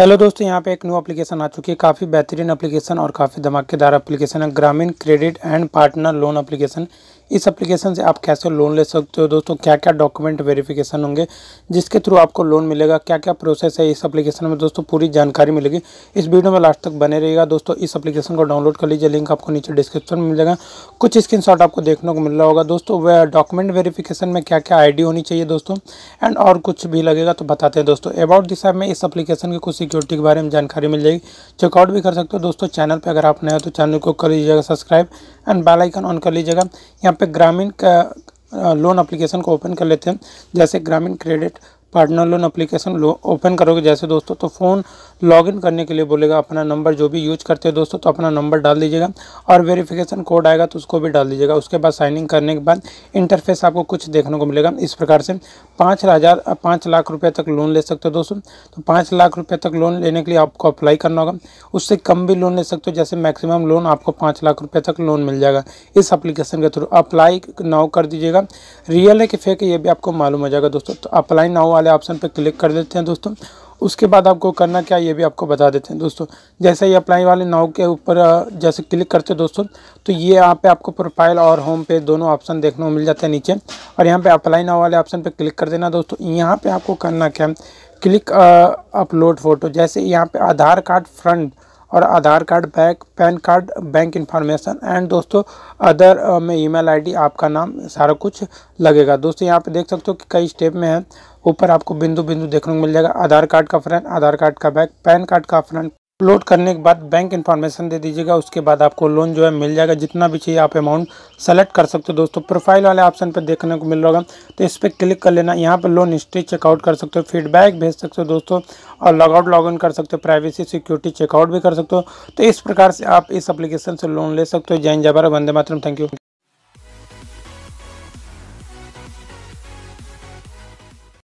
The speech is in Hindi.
हेलो दोस्तों यहाँ पे एक न्यू एप्लीकेशन आ चुकी है काफ़ी बेहतरीन एप्लीकेशन और काफ़ी धमाकेदार एप्लीकेशन है Gramin credit and partner loan application इस एप्लीकेशन से आप कैसे लोन ले सकते हो दोस्तों क्या क्या डॉक्यूमेंट वेरिफिकेशन होंगे जिसके थ्रू आपको लोन मिलेगा क्या क्या प्रोसेस है इस एप्लीकेशन में दोस्तों पूरी जानकारी मिलेगी इस वीडियो में लास्ट तक बने रहेगा दोस्तों इस एप्लीकेशन को डाउनलोड कर लीजिए लिंक आपको नीचे डिस्क्रिप्शन में मिलेगा कुछ स्क्रीन आपको देखने को मिल रहा होगा दोस्तों वह डॉक्यूमेंट वेरीफिकेशन में क्या क्या आई होनी चाहिए दोस्तों एंड और कुछ भी लगेगा तो बताते हैं दोस्तों अबाउट दिस ऐप में इस अपलीकेशन की कुछ सिक्योरिटी के बारे में जानकारी मिल जाएगी चेकआउट भी कर सकते हो दोस्तों चैनल पर अगर आप नए हो तो चैनल को कर लीजिएगा subscribe and bell icon on कर लीजिएगा यहाँ पे ग्रामीण का लोन एप्लीकेशन को ओपन कर लेते हैं जैसे Gramin credit partner loan application लो, ओपन करोगे जैसे दोस्तों तो फ़ोन लॉगिन करने के लिए बोलेगा अपना नंबर जो भी यूज करते हो दोस्तों तो अपना नंबर डाल दीजिएगा और वेरिफिकेशन कोड आएगा तो उसको भी डाल दीजिएगा उसके बाद साइनिंग करने के बाद इंटरफेस आपको कुछ देखने को मिलेगा इस प्रकार से पाँच हज़ार पाँच लाख रुपये तक लोन ले सकते हो दोस्तों तो पाँच लाख रुपये तक लोन लेने के लिए आपको अप्लाई करना होगा उससे कम भी लोन ले सकते हो जैसे मैक्सिमम लोन आपको पाँच लाख रुपये तक लोन मिल जाएगा इस अप्लीकेशन के थ्रू अप्लाई नाउ कर दीजिएगा रियल है कि फेक है ये भी आपको मालूम हो जाएगा दोस्तों तो अप्लाई नाउ वाले ऑप्शन पर क्लिक कर देते हैं दोस्तों उसके बाद आपको करना क्या ये भी आपको बता देते हैं दोस्तों जैसे ही अप्लाई वाले नाव के ऊपर जैसे क्लिक करते हैं दोस्तों तो ये यहाँ पे आपको प्रोफाइल और होम पे दोनों ऑप्शन देखने को मिल जाते हैं नीचे और यहाँ पे अप्लाई नाव वाले ऑप्शन पे क्लिक कर देना दोस्तों यहाँ पे आपको करना क्या क्लिक अपलोड फ़ोटो जैसे यहाँ पर आधार कार्ड फ्रंट और Aadhaar card bank pan card bank information and दोस्तों अदर में ईमेल आईडी आपका नाम सारा कुछ लगेगा दोस्तों यहाँ पे देख सकते हो कि कई स्टेप में है ऊपर आपको बिंदु बिंदु देखने को मिल जाएगा आधार कार्ड का फ्रंट आधार कार्ड का बैक पैन कार्ड का फ्रंट लोड करने के बाद बैंक इन्फॉर्मेशन दे दीजिएगा उसके बाद आपको लोन जो है मिल जाएगा जितना भी चाहिए आप अमाउंट सेलेक्ट कर सकते हो दोस्तों प्रोफाइल वाले ऑप्शन पर देखने को मिल रहा होगा तो इस पर क्लिक कर लेना यहाँ पर लोन हिस्ट्री चेकआउट कर सकते हो फीडबैक भेज सकते हो दोस्तों और लॉगआउट लॉग इन कर सकते हो प्राइवेसी सिक्योरिटी चेकआउट भी कर सकते हो तो इस प्रकार से आप इस अप्लीकेशन से लोन ले सकते हो जैन जबर वंदे मातरम थैंक यू